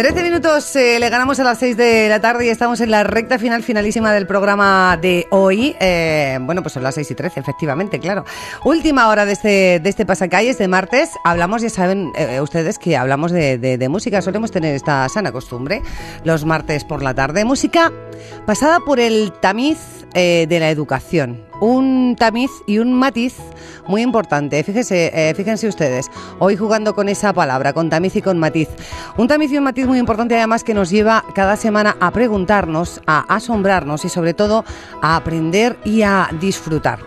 13 minutos eh, le ganamos a las 6 de la tarde y estamos en la recta final, finalísima del programa de hoy. Eh, bueno, pues son las 6 y 13, efectivamente, claro. Última hora de este, de este pasacalles de este martes. Hablamos, ya saben eh, ustedes que hablamos de, música. Solemos tener esta sana costumbre los martes por la tarde. Música pasada por el tamiz de la educación un tamiz y un matiz muy importante. Fíjese, eh, fíjense ustedes, hoy jugando con esa palabra, con tamiz y con matiz. Un tamiz y un matiz muy importante además que nos lleva cada semana a preguntarnos, a asombrarnos y sobre todo a aprender y a disfrutar.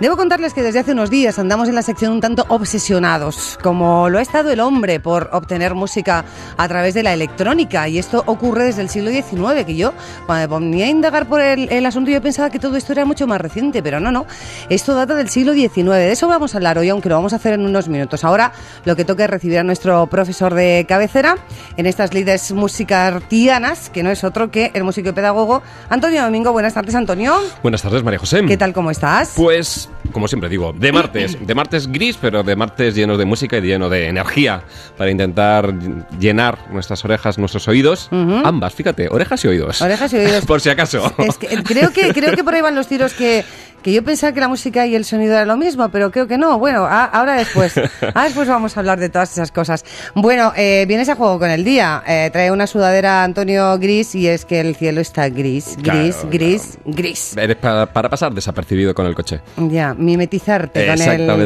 Debo contarles que desde hace unos días andamos en la sección un tanto obsesionados, como lo ha estado el hombre por obtener música a través de la electrónica. Y esto ocurre desde el siglo XIX, que yo cuando me ponía a indagar por el, asunto yo pensaba que todo esto era mucho más reciente, pero no, no. Esto data del siglo XIX. De eso vamos a hablar hoy, aunque lo vamos a hacer en unos minutos. Ahora lo que toca es recibir a nuestro profesor de cabecera en estas líderes musicartianas, que no es otro que el músico pedagogo Antonio Domingo. Buenas tardes, Antonio. Buenas tardes, María José. ¿Qué tal, cómo estás? Pues como siempre digo, de martes, de martes gris, pero de martes llenos de música y lleno de energía para intentar llenar nuestras orejas, nuestros oídos, ambas, fíjate, orejas y oídos. Orejas y oídos. por si acaso. creo, que, creo que por ahí van los tiros que que yo pensaba que la música y el sonido era lo mismo, pero creo que no. Bueno, ahora después. ahora después vamos a hablar de todas esas cosas. Bueno, eh, vienes a juego con el día. Eh, trae una sudadera Antonio Gris y es que el cielo está gris, gris, gris, gris. Eres para, pasar desapercibido con el coche. Ya, mimetizarte con el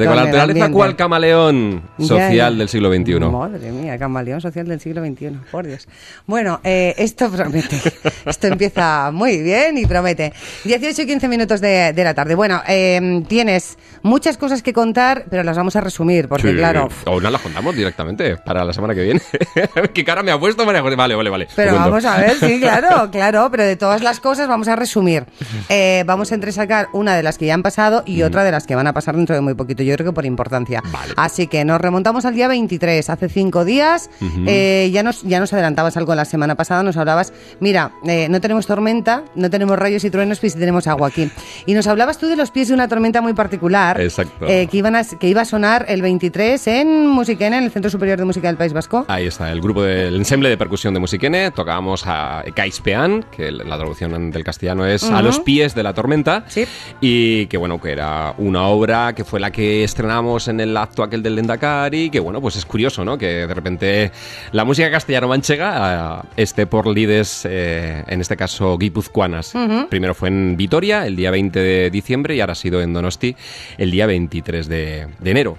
Exactamente, con, cual camaleón social del siglo XXI. Madre mía, camaleón social del siglo XXI, por Dios. Bueno, eh, esto promete. esto empieza muy bien y promete. 18 y 15 minutos de la tarde. Bueno, em, tienes muchas cosas que contar, pero las vamos a resumir, porque claro. O no las contamos directamente para la semana que viene. ¿Qué cara me ha puesto María José? Vale, vale, vale. Pero vamos a ver, sí, claro, claro. Pero de todas las cosas vamos a resumir. Eh, vamos a entresacar una de las que ya han pasado y otra de las que van a pasar dentro de muy poquito. Yo creo que por importancia. Así que nos remontamos al día 23, hace cinco días. Eh, ya, nos, ya nos adelantabas algo la semana pasada, nos hablabas, mira, eh, no tenemos tormenta, no tenemos rayos y truenos, pero pues sí tenemos agua aquí. Y nos hablabas tú de los pies de una tormenta muy particular. Eh, que, iban a, que iba a sonar el 23 en Musiquene, en el Centro Superior de Música del País Vasco. Ahí está, el grupo del ensemble de percusión de Musiquene. Tocábamos a Caispeán, que la traducción del castellano es A los pies de la tormenta. Sí. Y que bueno, que era una obra que fue la que estrenamos en el acto aquel del Lendakari. Que bueno, pues es curioso, ¿no? Que de repente la música castellano-manchega eh, esté por líderes eh, en este caso guipuzcoanas. Primero fue en Vitoria, el día 20 de diciembre y ahora ha sido en Donosti el día 23 de, enero.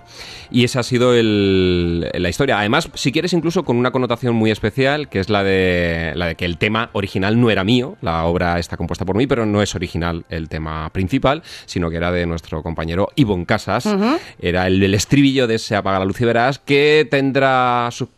Y esa ha sido la historia. Además, si quieres, incluso con una connotación muy especial, que es la de, la de que el tema original no era mío, la obra está compuesta por mí, pero no es original el tema principal, sino que era de nuestro compañero Ivon Casas. Era el, del estribillo de Se apaga la luz y verás, que tendrá su,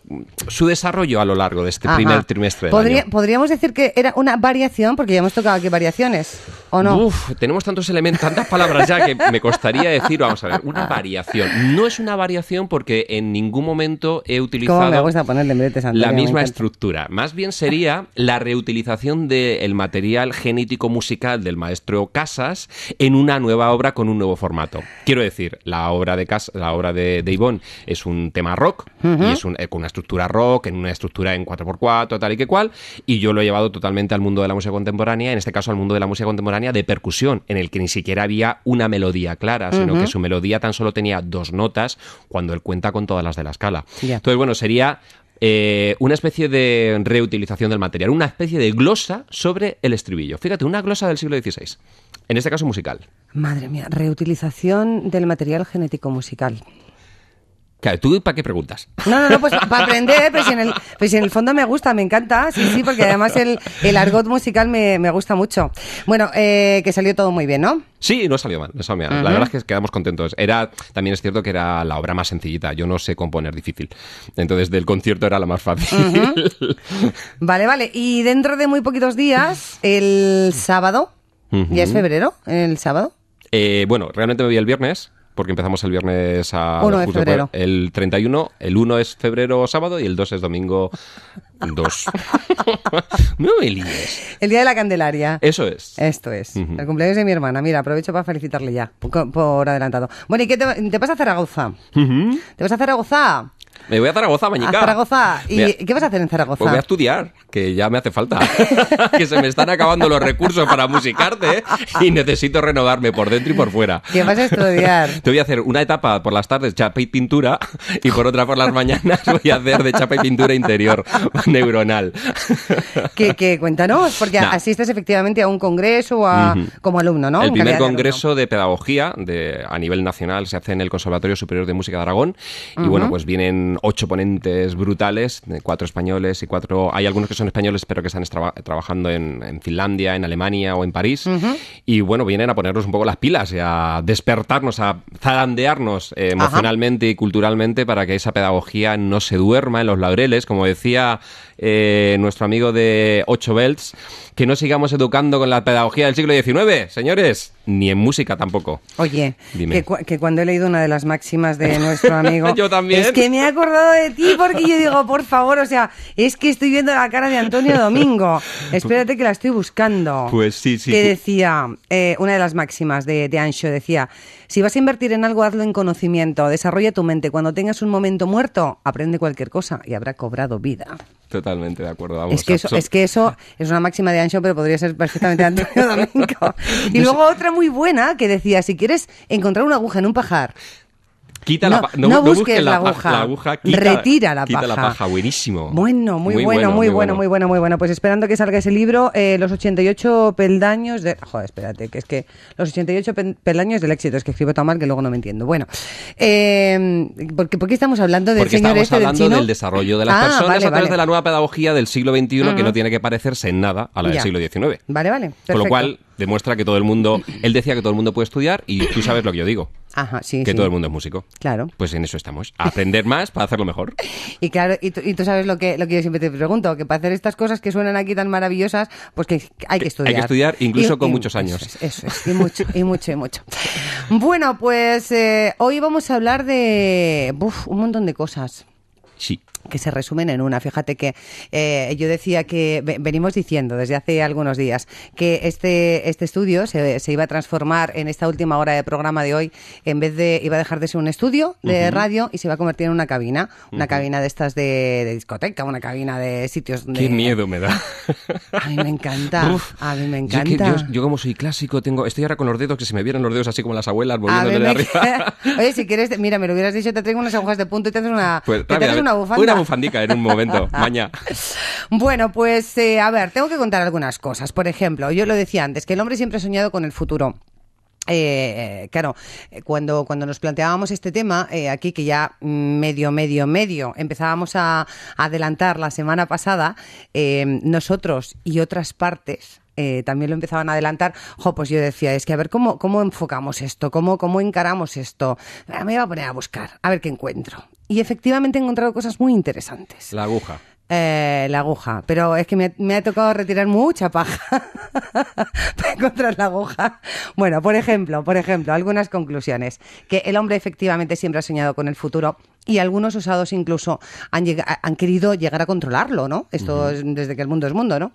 desarrollo a lo largo de este primer trimestre. Podríamos decir que era una variación, porque ya hemos tocado aquí variaciones, ¿o no? Uf, tenemos tantos elementos tantas palabras ya que me costaría decir, vamos a ver, una variación. No es una variación porque en ningún momento he utilizado la misma estructura. Más bien sería la reutilización del material genético musical del maestro Casas en una nueva obra con un nuevo formato. Quiero decir, la obra de Cas la obra de, de es un tema rock y es eh, con una estructura rock, en una estructura en 4x4, tal y que cual, y yo lo he llevado totalmente al mundo de la música contemporánea, en este caso al mundo de la música contemporánea de percusión, en el que ni siquiera siquiera había una melodía clara, sino que su melodía tan solo tenía dos notas cuando él cuenta con todas las de la escala. Entonces, bueno, sería eh, una especie de reutilización del material, una especie de glosa sobre el estribillo. Fíjate, una glosa del siglo XVI, en este caso musical. Madre mía, reutilización del material genético musical. Claro, ¿tú para qué preguntas? No, no, no, pues para aprender, pues en, el, pues, en el fondo me gusta, me encanta, sí, sí, porque además el, argot musical me, gusta mucho. Bueno, eh, que salió todo muy bien, ¿no? Sí, no salió mal, no salió mal. La verdad es que quedamos contentos. Era, también es cierto que era la obra más sencillita, yo no sé componer difícil. Entonces del concierto era la más fácil. Vale, vale, y dentro de muy poquitos días, el sábado, ¿ya es febrero, el sábado? Eh, bueno, realmente me vi el viernes, porque empezamos el viernes a... de febrero. El 31, el 1 es febrero sábado y el 2 es domingo 2. no me El día de la Candelaria. Eso es. Esto es. El cumpleaños de mi hermana. Mira, aprovecho para felicitarle ya, por, adelantado. Bueno, ¿y qué te, te vas a Zaragoza? ¿Te vas a Zaragoza? Me voy a Zaragoza, mañana. A Zaragoza. ¿Y qué vas a hacer en Zaragoza? Pues voy a estudiar, que ya me hace falta. que se me están acabando los recursos para musicarte ¿eh? y necesito renovarme por dentro y por fuera. ¿Qué vas a estudiar? Te voy a hacer una etapa por las tardes chapa y pintura y por otra por las mañanas voy a hacer de chapa y pintura interior neuronal. ¿Qué, qué? Cuéntanos, porque asistes efectivamente a un congreso a, como alumno, ¿no? El primer congreso de, pedagogía de, a nivel nacional se hace en el Conservatorio Superior de Música de Aragón y bueno, pues vienen ocho ponentes brutales, cuatro españoles y cuatro... Hay algunos que son españoles, pero que están trabajando en, Finlandia, en Alemania o en París. Y bueno, vienen a ponernos un poco las pilas y a despertarnos, a zarandearnos eh, emocionalmente y culturalmente para que esa pedagogía no se duerma en los laureles. Como decía eh, nuestro amigo de Ocho Belts, que no sigamos educando con la pedagogía del siglo XIX, señores ni en música tampoco. Oye, que, cuando he leído una de las máximas de nuestro amigo, es que me he acordado de ti porque yo digo, por favor, o sea, es que estoy viendo la cara de Antonio Domingo. Espérate que la estoy buscando. Pues sí, sí. Que decía, eh, una de las máximas de, de Ancho decía, si vas a invertir en algo, hazlo en conocimiento, desarrolla tu mente. Cuando tengas un momento muerto, aprende cualquier cosa y habrá cobrado vida. Totalmente de acuerdo. es, que eso, es que eso es una máxima de Ancho, pero podría ser perfectamente Antonio Domingo. Y luego otra muy buena que decía, si quieres encontrar una aguja en un pajar, Quita no, la busques, la, aguja, la aguja retira la paja. buenísimo. Bueno, muy, bueno, muy bueno, muy bueno, muy bueno. Pues esperando que salga ese libro, eh, Los 88 peldaños de... Joder, espérate, que es que Los 88 peldaños del éxito, es que escribo tan mal que luego no me entiendo. Bueno, eh, ¿por, estamos hablando del Porque estamos este hablando del, desarrollo de las ah, personas a través de la nueva pedagogía del siglo XXI que no tiene que parecerse en nada a la del siglo XIX. Vale, vale. Con lo cual demuestra que todo el mundo, él decía que todo el mundo puede estudiar y tú sabes lo que yo digo que todo el mundo es músico. Claro. Pues en eso estamos. aprender más para hacerlo mejor. y claro, y, tú sabes lo que, lo que yo siempre te pregunto, que para hacer estas cosas que suenan aquí tan maravillosas, pues que hay que estudiar. Hay que estudiar incluso con muchos años. Eso es, y mucho, y mucho, y mucho. Bueno, pues eh, hoy vamos a hablar de un montón de cosas. Sí que se resumen en una. Fíjate que eh, yo decía que venimos diciendo desde hace algunos días que este, este estudio se, iba a transformar en esta última hora de programa de hoy, en vez de, iba a dejar de ser un estudio de radio y se iba a convertir en una cabina, una cabina de estas de, discoteca, una cabina de sitios... De... Qué miedo me da. a mí me encanta, a mí me encanta. Yo, como soy clásico, tengo estoy ahora con los dedos, que si me vieran los dedos así como las abuelas volviéndole de arriba. Oye, si quieres, mira, me lo hubieras dicho, te traigo unas agujas de punto y te haces una, pues, te bufanda bufandica en un momento, maña. Bueno, pues eh, a ver, tengo que contar algunas cosas. Por ejemplo, yo lo decía antes, que el hombre siempre ha soñado con el futuro. Eh, claro, eh, cuando, cuando nos planteábamos este tema, aquí que ya medio, medio, medio empezábamos a, adelantar la semana pasada, nosotros y otras partes eh, también lo empezaban a adelantar, jo, pues yo decía, es que a ver cómo, cómo enfocamos esto, cómo, encaramos esto. Ah, me iba a poner a buscar, a ver qué encuentro. Y efectivamente he encontrado cosas muy interesantes. La aguja. Eh, la aguja, pero es que me, ha tocado retirar mucha paja para encontrar la aguja. Bueno, por ejemplo, por ejemplo, algunas conclusiones. Que el hombre efectivamente siempre ha soñado con el futuro y algunos usados incluso han, han querido llegar a controlarlo, ¿no? Esto es desde que el mundo es mundo, ¿no?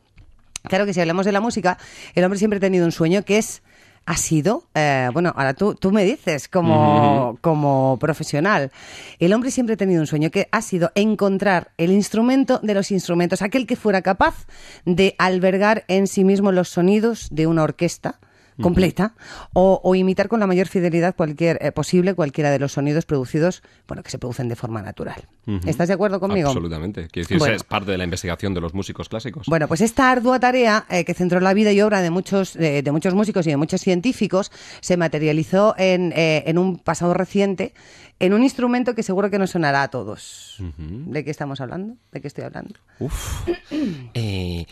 Claro que si hablamos de la música, el hombre siempre ha tenido un sueño que es ha sido, eh, bueno, ahora tú, tú me dices como, como profesional, el hombre siempre ha tenido un sueño que ha sido encontrar el instrumento de los instrumentos, aquel que fuera capaz de albergar en sí mismo los sonidos de una orquesta, completa o, imitar con la mayor fidelidad cualquier eh, posible cualquiera de los sonidos producidos, bueno, que se producen de forma natural. ¿Estás de acuerdo conmigo? Absolutamente. Quiero decir, es parte de la investigación de los músicos clásicos. Bueno, pues esta ardua tarea eh, que centró la vida y obra de muchos, de muchos músicos y de muchos científicos se materializó en, eh, en un pasado reciente en un instrumento que seguro que nos sonará a todos. ¿De qué estamos hablando? ¿De qué estoy hablando? Eh,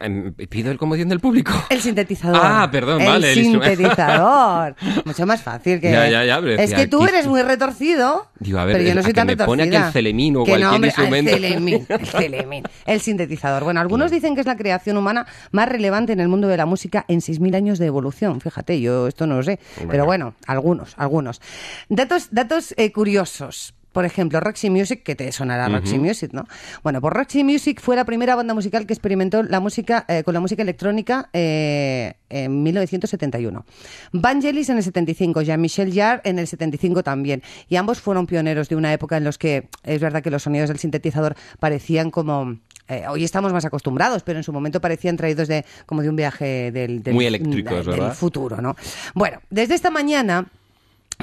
em, pido el comodín del público. El sintetizador. Ah, perdón, vale. El sintetizador. Mucho más fácil que. Ya, ya, ya, es que tú eres muy retorcido. Digo, a ver, pero yo no soy tan me retorcida. Pone el celemín o cualquier instrumento. El celemín, el celemín. El sintetizador. Bueno, algunos dicen que es la creación humana más relevante en el mundo de la música en 6.000 años de evolución. Fíjate, yo esto no lo sé. Pero bueno, algunos, algunos. Datos, datos eh, curiosos. Por ejemplo, Roxy Music, que te sonará Roxy Music, ¿no? Bueno, pues Roxy Music fue la primera banda musical que experimentó la música eh, con la música electrónica eh, en 1971. Vangelis en el 75, Jean-Michel Jarre en el 75 también. Y ambos fueron pioneros de una época en los que es verdad que los sonidos del sintetizador parecían como... Eh, hoy estamos más acostumbrados, pero en su momento parecían traídos de como de un viaje del, Muy del futuro, ¿no? Bueno, desde esta mañana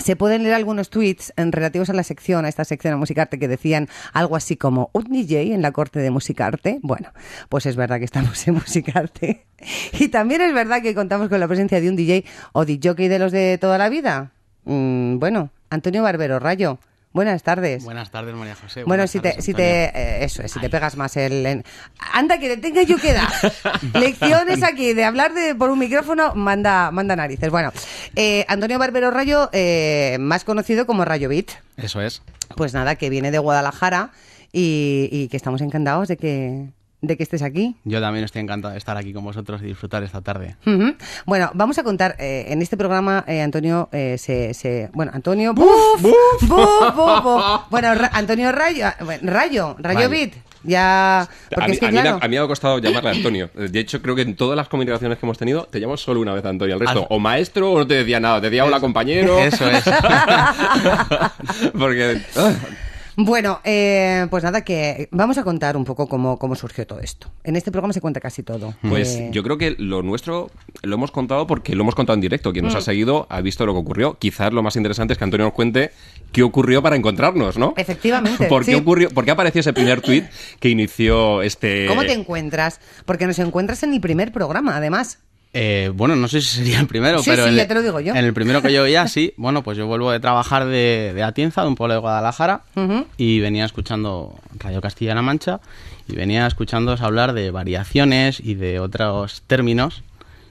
se pueden leer algunos tweets en relativos a la sección, a esta sección de Musicarte, que decían algo así como un DJ en la corte de Musicarte. Bueno, pues es verdad que estamos en Musicarte. Y también es verdad que contamos con la presencia de un DJ o DJ de los de toda la vida. Mm, bueno, Antonio Barbero Rayo. Buenas tardes. Buenas tardes, María José. Bueno, si te, si te eh, eso si te pegas más el anda que te tenga yo queda! lecciones aquí de hablar de por un micrófono manda manda narices. Bueno, eh, Antonio Barbero Rayo, eh, más conocido como Rayo Beat. Eso es. Pues nada, que viene de Guadalajara y que estamos encantados de que de que estés aquí. Yo también estoy encantado de estar aquí con vosotros y disfrutar esta tarde. Bueno, vamos a contar, eh, en este programa eh, Antonio eh, se, Bueno, Antonio... Bueno, Antonio Rayo, ah, Rayo, Rayo Bit. Ya. a, mí, me ha costado llamarle Antonio. De hecho, creo que en todas las comunicaciones que hemos tenido, te llamo solo una vez Antonio. El resto, o maestro, o no te decía nada. Te decía hola, compañero. Eso es. porque. Ah, bueno, eh, pues nada, que vamos a contar un poco cómo, cómo surgió todo esto. En este programa se cuenta casi todo. Pues eh, yo creo que lo nuestro lo hemos contado porque lo hemos contado en directo. Quien nos ha mm. seguido ha visto lo que ocurrió. Quizás lo más interesante es que Antonio nos cuente qué ocurrió para encontrarnos, ¿no? Efectivamente. ¿Por qué, ocurrió, ¿por qué apareció ese primer tuit que inició este... ¿Cómo te encuentras? Porque nos encuentras en mi primer programa, además. Eh, bueno, no sé si sería el primero, pero. Sí, ya te lo digo yo. En el primero que yo veía, sí. Bueno, pues yo vuelvo de trabajar de, Atienza, de un pueblo de Guadalajara, y venía escuchando Radio Castilla-La Mancha, y venía escuchándoos hablar de variaciones y de otros términos.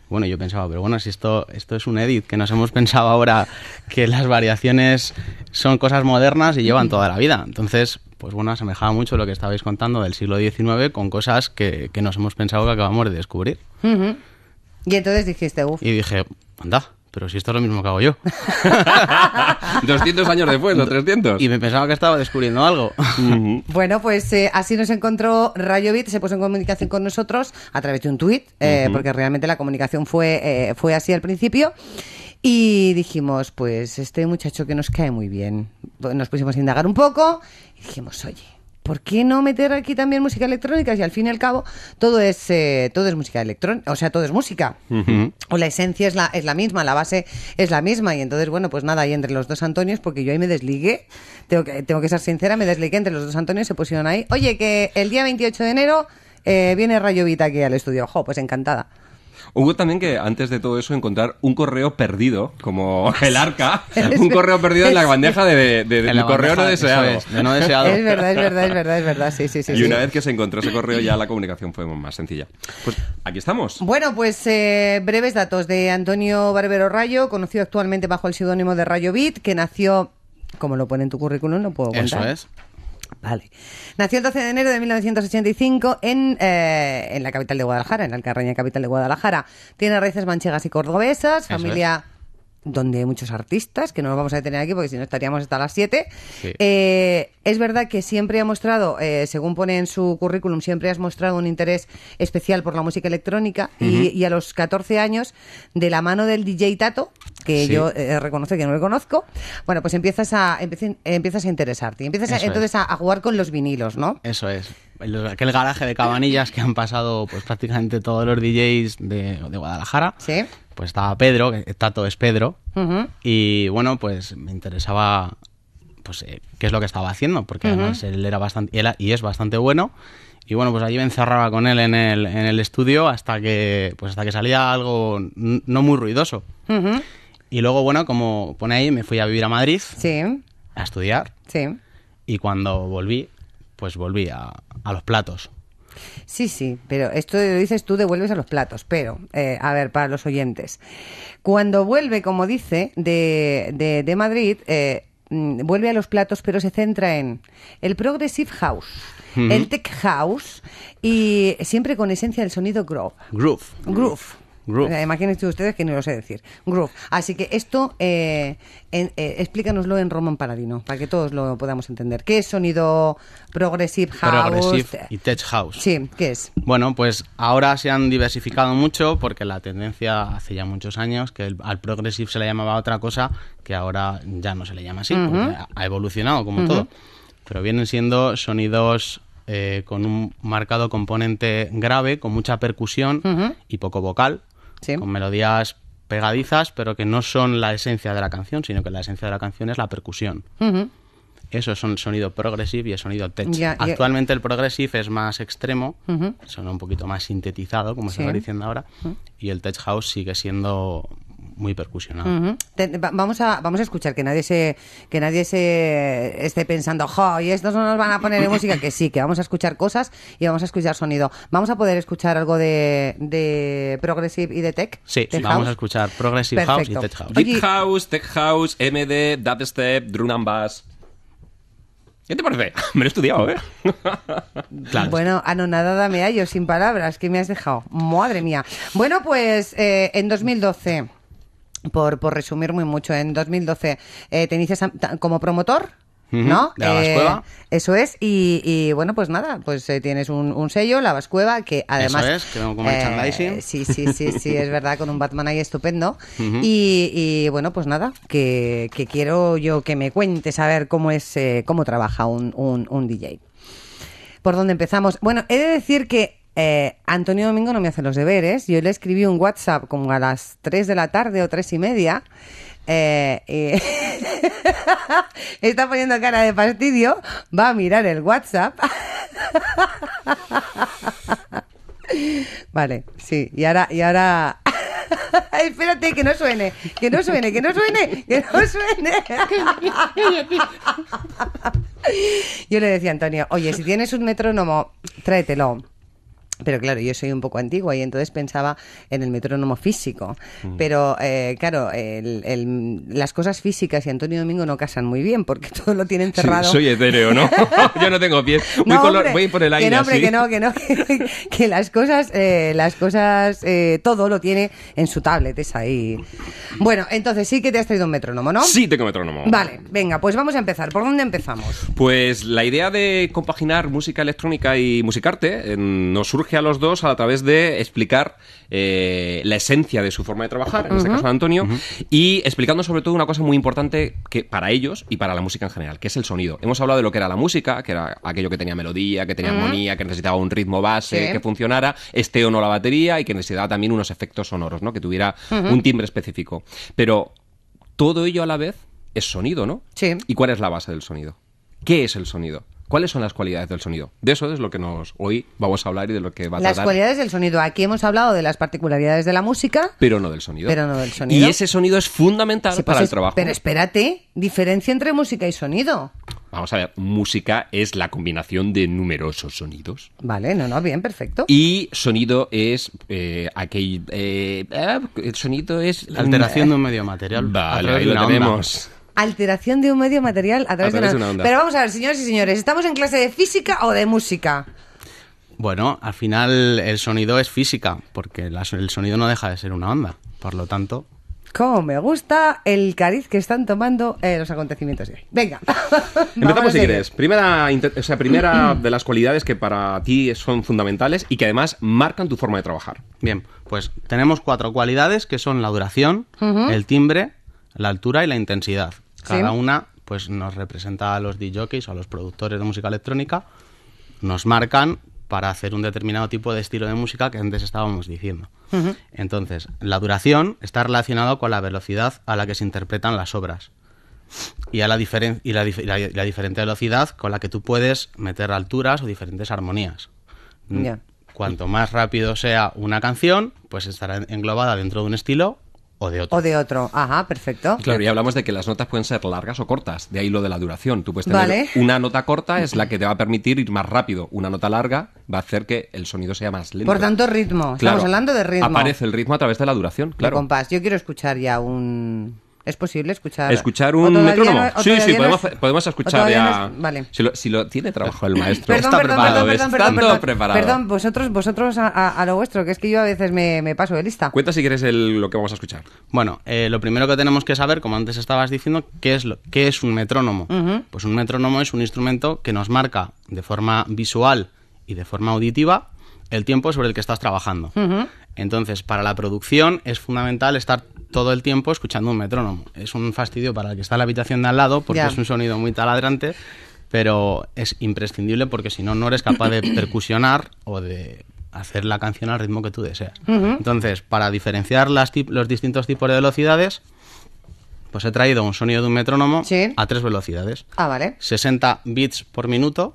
Bueno, yo pensaba, pero bueno, si esto, esto es un edit, que nos hemos pensado ahora que las variaciones son cosas modernas y llevan toda la vida. Entonces, pues bueno, asemejaba mucho lo que estabais contando del siglo XIX con cosas que, que nos hemos pensado que acabamos de descubrir. Uh y entonces dijiste, uff. Y dije, anda, pero si esto es lo mismo que hago yo. 200 años después, no 300. Y me pensaba que estaba descubriendo algo. bueno, pues eh, así nos encontró Rayovit, se puso en comunicación con nosotros a través de un tuit, eh, porque realmente la comunicación fue, eh, fue así al principio. Y dijimos, pues este muchacho que nos cae muy bien. Nos pusimos a indagar un poco y dijimos, oye, ¿por qué no meter aquí también música electrónica? Si al fin y al cabo todo es, eh, todo es música electrónica, o sea, todo es música. O la esencia es la, es la misma, la base es la misma. Y entonces, bueno, pues nada, ahí entre los dos Antonios, porque yo ahí me desligué, tengo que, tengo que ser sincera, me desligué entre los dos Antonios, se pusieron ahí, oye, que el día 28 de enero eh, viene Rayo Vita aquí al estudio. Jo, pues encantada. Hubo también que, antes de todo eso, encontrar un correo perdido, como el arca, un correo perdido en la bandeja de, del correo no, deseado. Es, no Es verdad, es verdad, es verdad, es verdad, sí, sí, sí. Y una vez que se encontró ese correo ya la comunicación fue más sencilla. Pues aquí estamos. Bueno, pues eh, breves datos de Antonio Barbero Rayo, conocido actualmente bajo el seudónimo de Rayo Bit, que nació como lo pone en tu currículum, no puedo contar. Eso es. Vale. Nació el 12 de enero de 1985 en, eh, en la capital de Guadalajara, en Alcarreña, capital de Guadalajara. Tiene raíces manchegas y cordobesas, familia... donde hay muchos artistas, que no nos vamos a detener aquí porque si no estaríamos hasta las 7. Eh, es verdad que siempre ha mostrado, eh, según pone en su currículum, siempre has mostrado un interés especial por la música electrónica y, y a los 14 años, de la mano del DJ Tato, que yo eh, reconozco que no le conozco, bueno, pues empiezas a, empiezas a interesarte. empiezas entonces a, jugar con los vinilos, ¿no? Eso es aquel garaje de cabanillas que han pasado pues prácticamente todos los DJs de, de Guadalajara. Sí. Pues estaba Pedro, que Tato es Pedro. Y bueno, pues me interesaba pues eh, qué es lo que estaba haciendo, porque además él era bastante él, y es bastante bueno. Y bueno, pues allí me encerraba con él en el, en el estudio hasta que pues hasta que salía algo no muy ruidoso. Y luego, bueno, como pone ahí, me fui a vivir a Madrid. Sí. A estudiar. Sí. Y cuando volví, pues volví a, a los platos. Sí, sí, pero esto lo dices tú, devuelves a los platos. Pero, eh, a ver, para los oyentes, cuando vuelve, como dice, de, Madrid, eh, mm, vuelve a los platos, pero se centra en el Progressive House, el Tech House y siempre con esencia del sonido groove. Groove. Groove. Eh, imagínense ustedes que no lo sé decir. Groove. Así que esto, eh, eh, explícanoslo en Roman Paladino, para que todos lo podamos entender. ¿Qué es sonido progressive house? Progressive y tech house. Sí, ¿qué es? Bueno, pues ahora se han diversificado mucho porque la tendencia hace ya muchos años que al progressive se le llamaba otra cosa que ahora ya no se le llama así, ha evolucionado como todo. Pero vienen siendo sonidos eh, con un marcado componente grave, con mucha percusión y poco vocal, con melodías pegadizas, pero que no son la esencia de la canción, sino que la esencia de la canción es la percusión. Eso es un sonido progressive y el sonido tech. Actualmente el progressive es más extremo, suena un poquito más sintetizado, como se está diciendo ahora, y el tech house sigue siendo muy percusionado. vamos, a, vamos a escuchar, que nadie se, que nadie se esté pensando, jo, y estos no nos van a poner en música, que sí, que vamos a escuchar cosas y vamos a escuchar sonido. ¿Vamos a poder escuchar algo de, de Progressive y de Tech? Sí, vamos a escuchar Progressive House y Tech House. Deep House, Tech House, MD, Dubstep, Drum and Bass. ¿Qué te parece? Me lo he estudiado, ¿eh? claro. Bueno, anonadada me hallo, sin palabras, que me has dejado. Madre mía. Bueno, pues eh, en 2012 por, resumir muy mucho, en 2012 eh, te inicias como promotor. ¿No? De la eh, eso es, y, bueno, pues nada, pues eh, tienes un, sello, la Vascueva, que además. Eso es, que como merchandising. Sí, sí, sí, sí, es verdad, con un Batman ahí estupendo. y, bueno, pues nada, que, quiero yo que me cuentes a ver cómo es, cómo trabaja un, un DJ. ¿Por dónde empezamos? Bueno, he de decir que eh, Antonio Domingo no me hace los deberes. Yo le escribí un WhatsApp como a las 3 de la tarde o 3 y media. Eh, está poniendo cara de fastidio. Va a mirar el WhatsApp. vale, sí. Y ahora, y ahora Espérate, que no suene, que no suene, que no suene, que no suene. Yo le decía a Antonio, oye, si tienes un metrónomo, tráetelo. Pero claro, yo soy un poco antigua y entonces pensaba en el metrónomo físico. Mm. Pero eh, claro, las cosas físicas y Antonio Domingo no casan muy bien porque todo lo tiene cerrado. soy etéreo, ¿no? yo no tengo pies. Voy, por el aire. Que no, hombre, que no, que no. Que, las cosas, eh, las cosas, eh, todo lo tiene en su tablet, es ahí. Bueno, entonces sí que te has traído un metrónomo, ¿no? Sí, tengo metrónomo. Vale, venga, pues vamos a empezar. ¿Por dónde empezamos? Pues la idea de compaginar música electrónica y musicarte nos surge a los dos a través de explicar eh, la esencia de su forma de trabajar, en este caso Antonio, y explicando sobre todo una cosa muy importante que para ellos y para la música en general, que es el sonido. Hemos hablado de lo que era la música, que era aquello que tenía melodía, que tenía armonía, que necesitaba un ritmo base, que funcionara, este o no la batería, y que necesitaba también unos efectos sonoros, ¿no? Que tuviera un timbre específico. Pero todo ello a la vez es sonido, ¿no? Sí. ¿Y cuál es la base del sonido? ¿Qué es el sonido? ¿Cuáles son las cualidades del sonido? De eso es lo que nos hoy vamos a hablar y de lo que va a tratar. Las cualidades del sonido. Aquí hemos hablado de las particularidades de la música. Pero no del sonido. Pero no del sonido. Y ese sonido es fundamental pues para el trabajo. Pero espérate, diferencia entre música y sonido. Vamos a ver, música es la combinación de numerosos sonidos. Vale, no, no, bien, perfecto. Y sonido es eh, aquel... Eh, eh, el sonido es... alteración eh, de un medio material. Vale, ahí lo tenemos alteración de un medio material a través, de, una... onda. Pero vamos a ver, señores y señores, ¿estamos en clase de física o de música? Bueno, al final el sonido es física, porque el sonido no deja de ser una onda. Por lo tanto, Como me gusta el cariz que están tomando eh, los acontecimientos de hoy. Venga. Empezamos si quieres. Primera, primera de las cualidades que para ti son fundamentales y que además marcan tu forma de trabajar. Bien, pues tenemos cuatro cualidades que son la duración, el timbre, la altura y la intensidad. Cada una pues nos representa a los DJs o a los productores de música electrónica, nos marcan para hacer un determinado tipo de estilo de música que antes estábamos diciendo. Entonces, la duración está relacionada con la velocidad a la que se interpretan las obras y, a la, diferencia y la, diferente velocidad con la que tú puedes meter alturas o diferentes armonías. Cuanto más rápido sea una canción, pues estará englobada dentro de un estilo o de otro. O de otro. Ajá, perfecto. Claro, y hablamos de que las notas pueden ser largas o cortas, de ahí lo de la duración. Tú puedes tener una nota corta es la que te va a permitir ir más rápido. Una nota larga va a hacer que el sonido sea más lento. Por tanto, ritmo. Estamos hablando de ritmo. Aparece el ritmo a través de la duración, claro. compás. Yo quiero escuchar ya un ¿Es posible escuchar? Escuchar un metrónomo. sí, sí, podemos, escuchar ya. vale. si, lo, tiene trabajo el maestro, está preparado. Perdón, está todo preparado. Perdón, vosotros, vosotros a, lo vuestro, que es que yo a veces me, paso de lista. Cuenta si quieres lo que vamos a escuchar. Bueno, eh, lo primero que tenemos que saber, como antes estabas diciendo, ¿qué es, es un metrónomo? Pues un metrónomo es un instrumento que nos marca de forma visual y de forma auditiva el tiempo sobre el que estás trabajando. Entonces, para la producción es fundamental estar todo el tiempo escuchando un metrónomo. Es un fastidio para el que está en la habitación de al lado porque es un sonido muy taladrante, pero es imprescindible porque si no, no eres capaz de percusionar o de hacer la canción al ritmo que tú deseas. Entonces, para diferenciar los distintos tipos de velocidades, pues he traído un sonido de un metrónomo a tres velocidades. Ah, vale. 60 bits por minuto,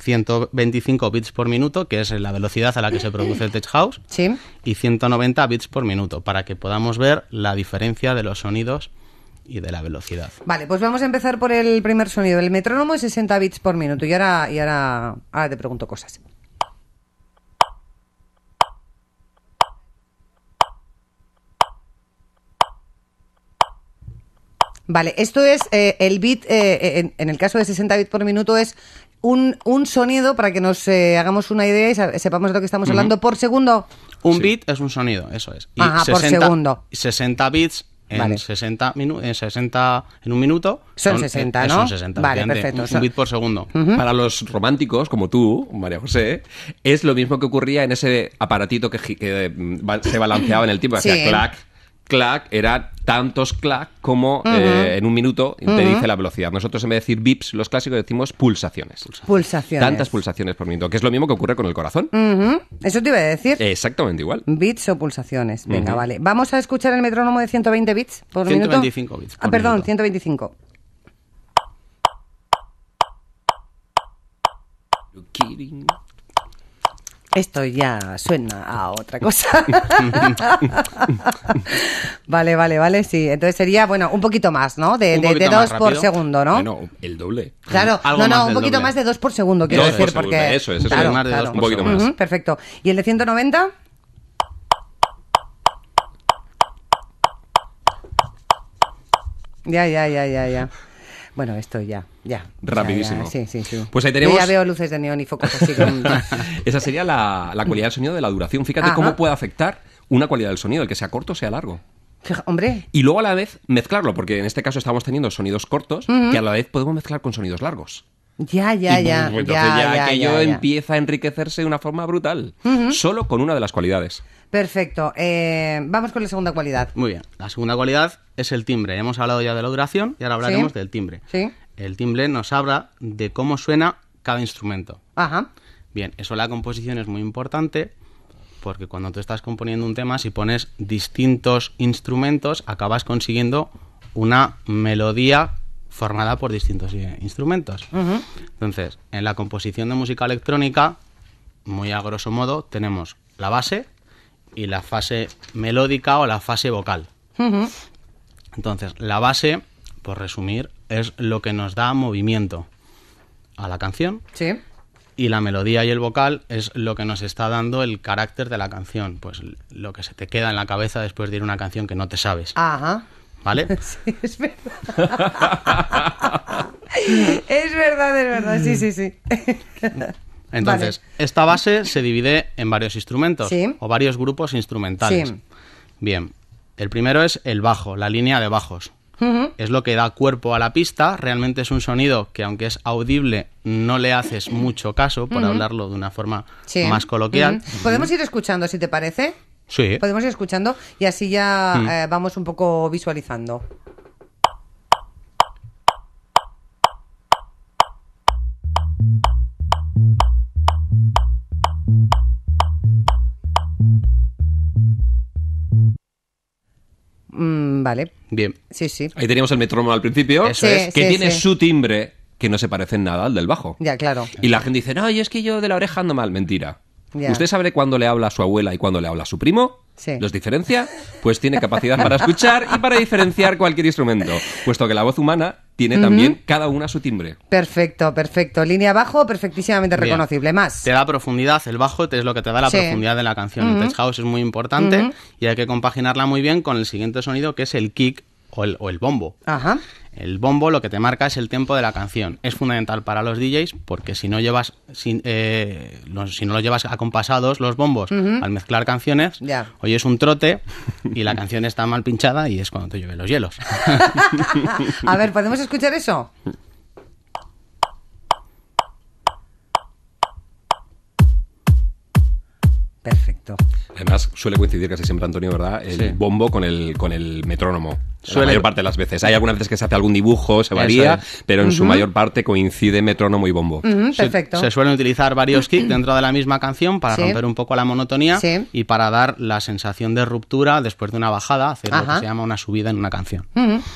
125 bits por minuto, que es la velocidad a la que se produce el Tech House, y 190 bits por minuto, para que podamos ver la diferencia de los sonidos y de la velocidad. Vale, pues vamos a empezar por el primer sonido. El metrónomo es 60 bits por minuto. Y ahora, y ahora, te pregunto cosas. Vale, esto es eh, el bit, eh, eh, en, el caso de 60 bits por minuto, es un, sonido para que nos eh, hagamos una idea y sepamos de lo que estamos hablando por segundo. Un bit es un sonido, eso es. Ajá, por segundo. 60 bits en, 60 en 60 en un minuto. Son, 60, eh, eh, ¿no? vale, perfecto. Un, un, bit por segundo. Para los románticos, como tú, María José, es lo mismo que ocurría en ese aparatito que, mm, se balanceaba en el tipo. hacía clac, era tantos clac como eh, en un minuto te dice la velocidad. Nosotros en vez de decir bips, los clásicos decimos pulsaciones. Pulsaciones. Tantas pulsaciones por minuto, que es lo mismo que ocurre con el corazón. Eso te iba a decir. Exactamente igual. Bits o pulsaciones. Venga, vale. Vamos a escuchar el metrónomo de 120 bits por minuto. 125 bits. ah, perdón, 125. Esto ya suena a otra cosa. vale, vale, vale, sí. Entonces sería, bueno, un poquito más, ¿no? De, de, dos por segundo, ¿no? Bueno, el doble. Claro, no, no, un poquito más de dos por segundo, quiero decir, porque... Eso es, eso es más de claro. Un poquito más. perfecto. ¿Y el de 190? Ya, ya, ya, ya, ya. Bueno, esto ya, ya. Rapidísimo. sí, sí, sí. Pues ahí tenemos... ya veo luces de neón y focos así. Esa sería la, la, del sonido de la duración. Fíjate cómo puede afectar una cualidad del sonido, el que sea corto o sea largo. hombre. Y luego a la vez mezclarlo, porque en este caso estamos teniendo sonidos cortos y que a la vez podemos mezclar con sonidos largos. Ya, ya, ya. entonces pues ya, aquello empieza a enriquecerse de una forma brutal, solo con una de las cualidades. Perfecto. Eh, vamos con la segunda cualidad. Muy bien. La segunda cualidad es el timbre. Hemos hablado ya de la duración y ahora hablaremos del timbre. Sí. El timbre nos habla de cómo suena cada instrumento. Ajá. Bien, eso la composición es muy importante porque cuando tú estás componiendo un tema, si pones distintos instrumentos, acabas consiguiendo una melodía formada por distintos eh, instrumentos. Entonces, en la composición de música electrónica, muy a grosso modo, tenemos la base, y la fase melódica o la fase vocal. Entonces, la base, por resumir, es lo que nos da movimiento a la canción. Sí. Y la melodía y el vocal es lo que nos está dando el carácter de la canción, pues lo que se te queda en la cabeza después de ir una canción que no te sabes. Ajá. ¿Vale? Sí, es verdad. es verdad, es verdad, sí, sí, sí. Entonces, esta base se divide en varios instrumentos o varios grupos instrumentales. Bien, el primero es el bajo, la línea de bajos. Es lo que da cuerpo a la pista, realmente es un sonido que aunque es audible no le haces mucho caso, por hablarlo de una forma más coloquial. Podemos ir escuchando, si te parece. Sí. Podemos ir escuchando y así ya mm. eh, vamos un poco visualizando. Bien. Sí, sí. Ahí teníamos el metrónomo al principio, Eso es. que tiene su timbre que no se parece en nada al del bajo. Ya, claro. Y la gente dice, no, y es que yo de la oreja ando mal. Mentira. ¿Usted sabe cuándo le habla a su abuela y cuándo le habla a su primo? Sí. ¿Los diferencia? Pues tiene capacidad para escuchar y para diferenciar cualquier instrumento, puesto que la voz humana tiene también cada una su timbre. Perfecto, perfecto. Línea bajo, perfectísimamente reconocible. Más. Te da profundidad, el bajo es lo que te da la profundidad de la canción. El touch house es muy importante y hay que compaginarla muy bien con el siguiente sonido que es el kick o el, o el bombo. Ajá. El bombo lo que te marca es el tiempo de la canción. Es fundamental para los DJs porque si no llevas, eh, si, no lo llevas acompasados los bombos al mezclar canciones, ya hoy es un trote y la canción está mal pinchada y es cuando te llueven los hielos. A ver, ¿podemos escuchar eso? Perfecto además suele coincidir casi siempre, Antonio, ¿verdad? El bombo con el, con el metrónomo. La mayor parte de las veces. Hay algunas veces que se hace algún dibujo, se varía, pero en su mayor parte coincide metrónomo y bombo. perfecto. Se, suelen utilizar varios kicks dentro de la misma canción para romper un poco la monotonía y para dar la sensación de ruptura después de una bajada, hacer lo que se llama una subida en una canción.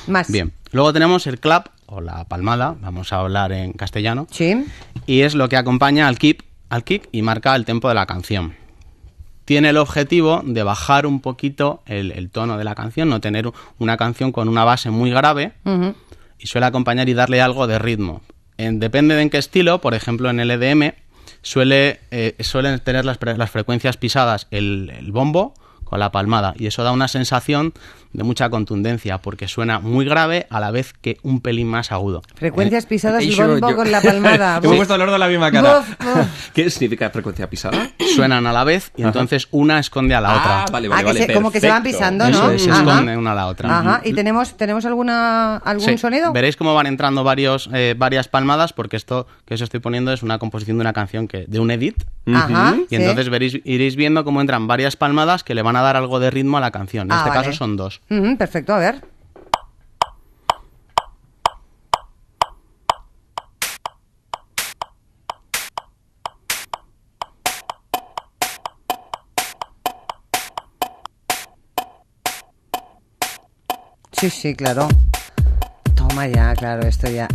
Más. Bien. Luego tenemos el clap o la palmada, vamos a hablar en castellano. Sí. Y es lo que acompaña al kick, al kick y marca el tempo de la canción tiene el objetivo de bajar un poquito el, tono de la canción, no tener una canción con una base muy grave y suele acompañar y darle algo de ritmo. depende de en qué estilo, por ejemplo en el EDM suele, eh, suelen tener las, las frecuencias pisadas el bombo con la palmada y eso da una sensación de mucha contundencia, porque suena muy grave a la vez que un pelín más agudo. Frecuencias eh, pisadas y bombo con la palmada. Hemos puesto el de la misma cara. ¿Qué significa frecuencia pisada? Suenan a la vez y entonces una esconde a la ah, otra. vale, vale, ah, vale como que se van pisando, ¿no? se esconden una a la otra. ¿Y tenemos, tenemos alguna, algún sonido? Veréis cómo van entrando varios, eh, varias palmadas, porque esto que os estoy poniendo es una composición de una canción que de un edit. y entonces veréis, iréis viendo cómo entran varias palmadas que le van a dar algo de ritmo a la canción. En ah, este caso son dos perfecto, a ver. Sí, sí, claro. Toma ya, claro, esto ya.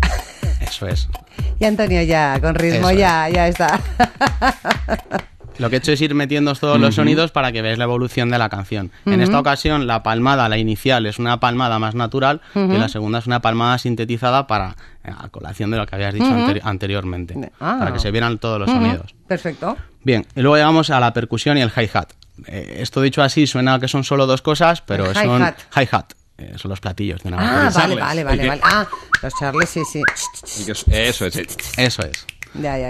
Eso es. Y Antonio ya, con ritmo ya, ya está. Lo que he hecho es ir metiendo todos los sonidos para que veáis la evolución de la canción. En esta ocasión, la palmada, la inicial, es una palmada más natural y la segunda es una palmada sintetizada para eh, a colación de lo que habías dicho anteriormente, ah. para que se vieran todos los sonidos. Perfecto. Bien, y luego llegamos a la percusión y el hi-hat. Eh, esto dicho así suena que son solo dos cosas, pero son hi-hat. hi eh, son los platillos de una Ah, vale, vale, vale, vale. Ah, los charles, sí, sí. Eso es. Eso es.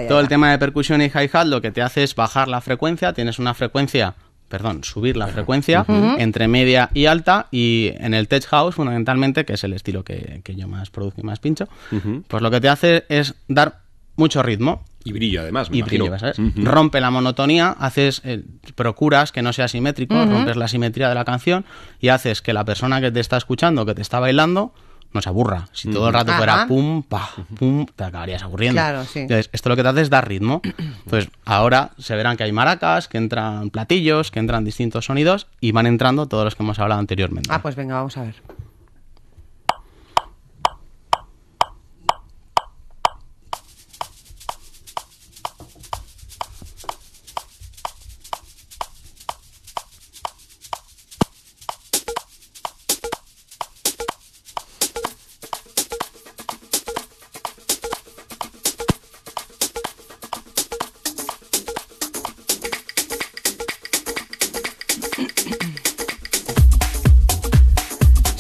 Todo el tema de percusión y hi-hat lo que te hace es bajar la frecuencia, tienes una frecuencia perdón, subir la frecuencia entre media y alta y en el tech house fundamentalmente, que es el estilo que, yo más produzco y más pincho, pues lo que te hace es dar mucho ritmo. Y brillo además. y Rompe la monotonía, haces, eh, procuras que no sea simétrico, rompes la simetría de la canción y haces que la persona que te está escuchando, que te está bailando, no se aburra. Si todo el rato fuera pum, pa, pum, te acabarías aburriendo. Claro, sí. Entonces, esto lo que te hace es dar ritmo. pues ahora se verán que hay maracas, que entran platillos, que entran distintos sonidos y van entrando todos los que hemos hablado anteriormente. Ah, pues venga, vamos a ver.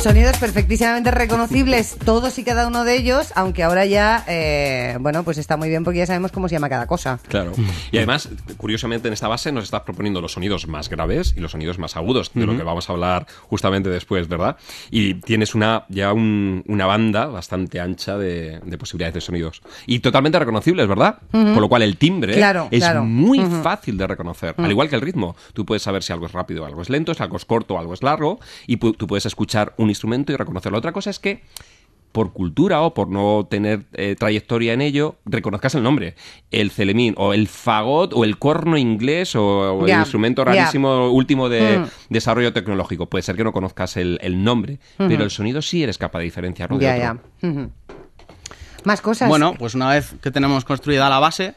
Sonidos perfectísimamente reconocibles, todos y cada uno de ellos, aunque ahora ya, eh, bueno, pues está muy bien porque ya sabemos cómo se llama cada cosa. Claro. Y además, curiosamente en esta base nos estás proponiendo los sonidos más graves y los sonidos más agudos, de lo que vamos a hablar justamente después, ¿verdad? Y tienes una ya una banda bastante ancha de, posibilidades de sonidos. Y totalmente reconocibles, ¿verdad? Por Con lo cual el timbre es muy fácil de reconocer, al igual que el ritmo. Tú puedes saber si algo es rápido, o algo es lento, si algo es corto, o algo es largo, y tú puedes escuchar un instrumento y reconocerlo. Otra cosa es que por cultura o por no tener eh, trayectoria en ello, reconozcas el nombre. El celemín o el fagot o el corno inglés o, el instrumento rarísimo último de hmm. desarrollo tecnológico. Puede ser que no conozcas el, nombre, pero hmm. el sonido sí eres capaz de diferenciarlo hmm. Más cosas. Bueno, pues una vez que tenemos construida la base,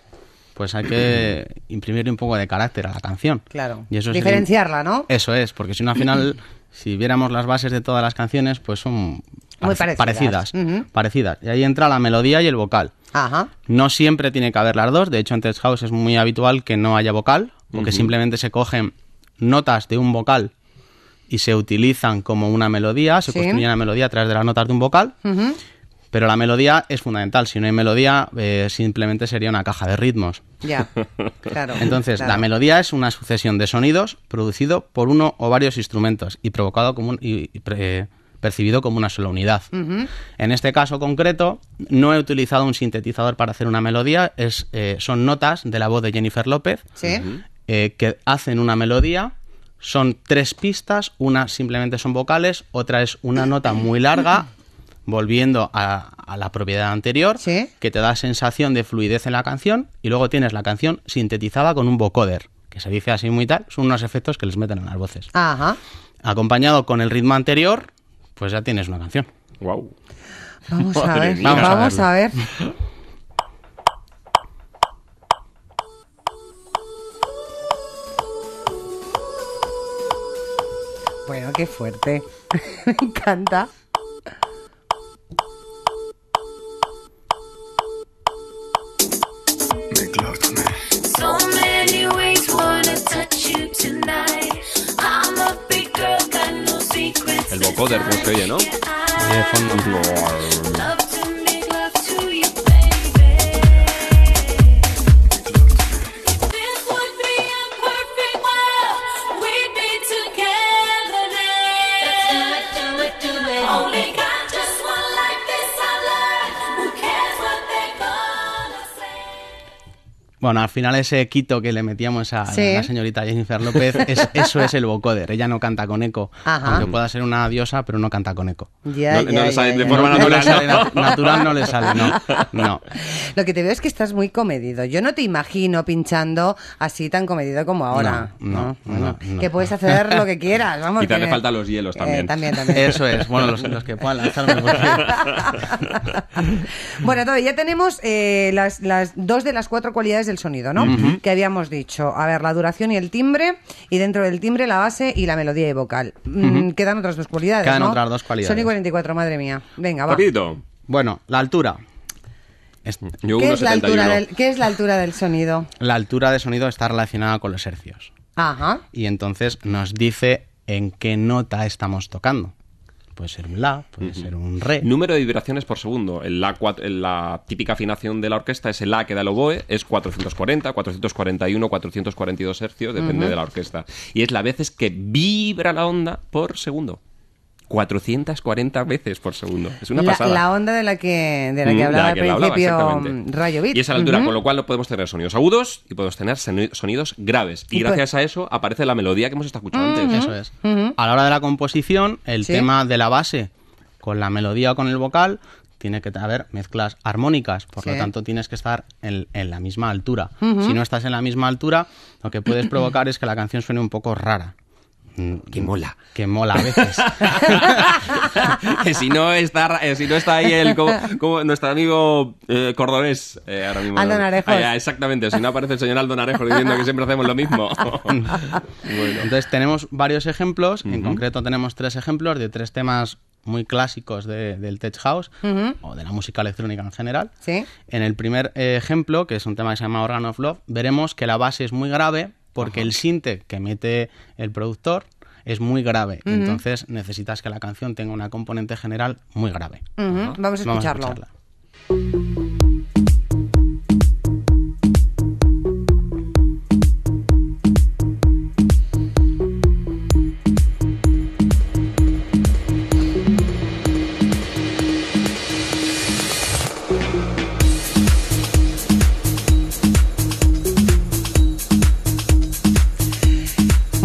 pues hay que imprimirle un poco de carácter a la canción. Claro. Y eso Diferenciarla, ¿no? Eso es, porque si no al final, si viéramos las bases de todas las canciones, pues son muy parecidas. Parecidas, Y ahí entra la melodía y el vocal. Ajá. No siempre tiene que haber las dos. De hecho, en Test House es muy habitual que no haya vocal, porque simplemente se cogen notas de un vocal y se utilizan como una melodía, se construye una melodía a través de las notas de un vocal. Pero la melodía es fundamental. Si no hay melodía, eh, simplemente sería una caja de ritmos. Ya, claro. Entonces, la melodía es una sucesión de sonidos producido por uno o varios instrumentos y provocado como un, percibido como una sola unidad. En este caso concreto, no he utilizado un sintetizador para hacer una melodía, eh, son notas de la voz de Jennifer López eh, que hacen una melodía. Son tres pistas, una simplemente son vocales, otra es una nota muy larga, volviendo a, la propiedad anterior, que te da sensación de fluidez en la canción, y luego tienes la canción sintetizada con un vocoder, que se dice así muy tal, son unos efectos que les meten en las voces. Acompañado con el ritmo anterior, pues ya tienes una canción. Wow. Vamos a ver, vamos, a, a ver. Bueno, qué fuerte. Me encanta. So many ways wanna touch you tonight. Poder como se oye, ¿no? Bueno, al final ese quito que le metíamos a la señorita Jennifer López, eso es el vocoder. Ella no canta con eco. Ajá. Aunque pueda ser una diosa, pero no canta con eco. no, le sale de forma natural. No, natural no le sale, no, Lo que te veo es que estás muy comedido. Yo no te imagino pinchando así tan comedido como ahora. No, Que puedes hacer lo que quieras. Vamos, y te hace falta los hielos eh, también. Eso es. Bueno, los, que puedan bueno, todavía tenemos eh, las, las dos de las cuatro cualidades de el sonido, ¿no? Que habíamos dicho, a ver, la duración y el timbre, y dentro del timbre la base y la melodía y vocal. Mm, quedan otras dos cualidades. Quedan otras dos cualidades. Sony 44, madre mía. Venga, va. Bueno, la altura. ¿Qué, es la altura del, es la altura del sonido? La altura del sonido está relacionada con los hercios. Ajá. Y entonces nos dice en qué nota estamos tocando puede ser un La, puede ser un Re. Número de vibraciones por segundo. la, típica afinación de la orquesta es el La que da el oboe, es 440, 441, 442 hercios, depende de la orquesta. Y es la veces que vibra la onda por segundo. 440 veces por segundo. Es una la, pasada. La onda de la que, de la que mm, hablaba al principio Rayo Y es a la altura, con lo cual no podemos tener sonidos agudos y podemos tener sonidos graves. Y, pues gracias a eso aparece la melodía que hemos estado escuchando antes. Eso es. A la hora de la composición, el tema de la base con la melodía o con el vocal tiene que haber mezclas armónicas, por lo tanto tienes que estar en la misma altura. Si no estás en la misma altura, lo que puedes provocar es que la canción suene un poco rara. Mm, que mm. mola. Que mola a veces. si, no está, eh, si no está ahí el, nuestro amigo eh, cordobés eh, ahora mismo. Ah, exactamente, si no aparece el señor Aldo Narejo diciendo que siempre hacemos lo mismo. Entonces tenemos varios ejemplos, en concreto tenemos tres ejemplos de tres temas muy clásicos del tech house o de la música electrónica en general. En el primer ejemplo, que es un tema que se llama Organ of Love, veremos que la base es muy grave, porque el sinte que mete el productor es muy grave. Entonces necesitas que la canción tenga una componente general muy grave. Vamos a escucharlo. Vamos a escucharla.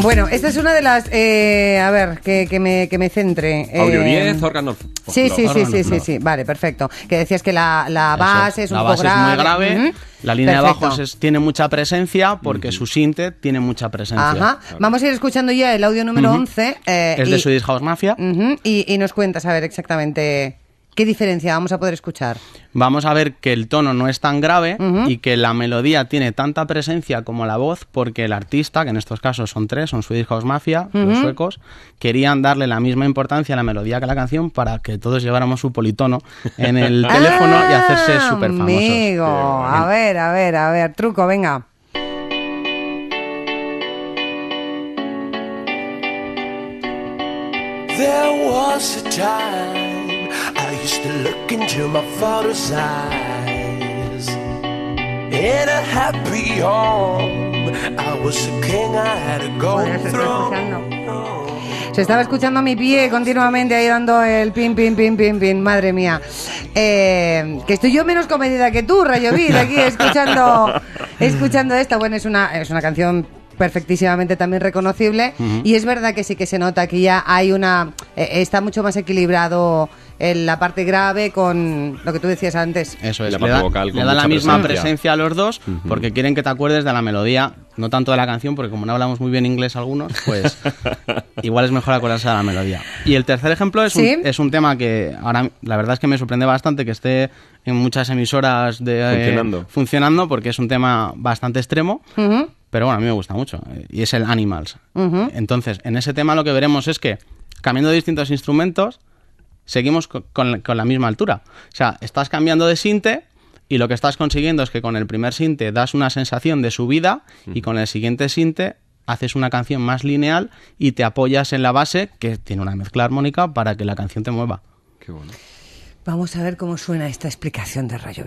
Bueno, esta es una de las. Eh, a ver, que, me, centre. Eh. Audio 10, Sí, sí, sí, sí, sí, sí. Vale, perfecto. Que decías que la, base es un poco grave. muy grave. La línea de abajo tiene mucha presencia porque su sinte tiene mucha presencia. Ajá. Vamos a ir escuchando ya el audio número 11. Eh, es de su House Mafia. y, y, nos cuentas, a ver, exactamente. ¿Qué diferencia vamos a poder escuchar? Vamos a ver que el tono no es tan grave y que la melodía tiene tanta presencia como la voz porque el artista, que en estos casos son tres, son Swedish House Mafia, los suecos, querían darle la misma importancia a la melodía que a la canción para que todos lleváramos su politono en el ah, teléfono y hacerse súper famosos. Amigo, a ver, a ver, a ver, truco, venga. Se estaba escuchando mi pie continuamente ahí dando el pin, pin, pin, pin, pin. Madre mía. Eh, que estoy yo menos comedida que tú, Rayo Vid, aquí escuchando, escuchando esta Bueno, es una, es una canción perfectísimamente también reconocible. Y es verdad que sí que se nota que ya hay una. Eh, está mucho más equilibrado en la parte grave con lo que tú decías antes. Eso es, la le, da, vocal le da la misma presencia. a los dos porque quieren que te acuerdes de la melodía, no tanto de la canción, porque como no hablamos muy bien inglés algunos, pues igual es mejor acordarse de la melodía. Y el tercer ejemplo es, un, es un tema que ahora la verdad es que me sorprende bastante que esté en muchas emisoras de, eh, funcionando. funcionando porque es un tema bastante extremo. Pero bueno, a mí me gusta mucho. Y es el Animals. Entonces, en ese tema lo que veremos es que, cambiando distintos instrumentos, seguimos con, la misma altura. O sea, estás cambiando de sinte, y lo que estás consiguiendo es que con el primer sinte das una sensación de subida y con el siguiente sinte haces una canción más lineal y te apoyas en la base que tiene una mezcla armónica para que la canción te mueva. Qué bueno. Vamos a ver cómo suena esta explicación de Rayo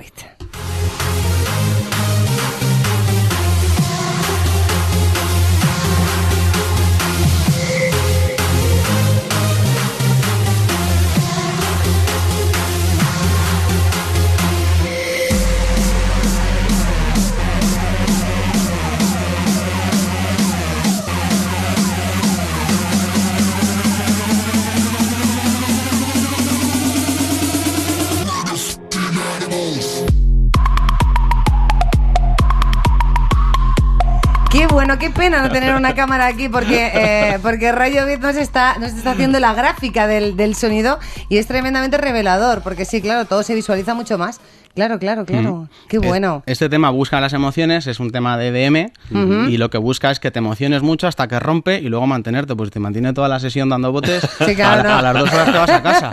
Qué bueno, qué pena no tener una cámara aquí porque, eh, porque Radio Bit nos está, nos está haciendo la gráfica del, del sonido y es tremendamente revelador porque sí, claro, todo se visualiza mucho más. Claro, claro, mm. claro. Qué bueno. Este tema busca las emociones, es un tema de e DM y lo que busca es que te emociones mucho hasta que rompe y luego mantenerte. Pues te mantiene toda la sesión dando botes. a, las dos horas te vas a casa.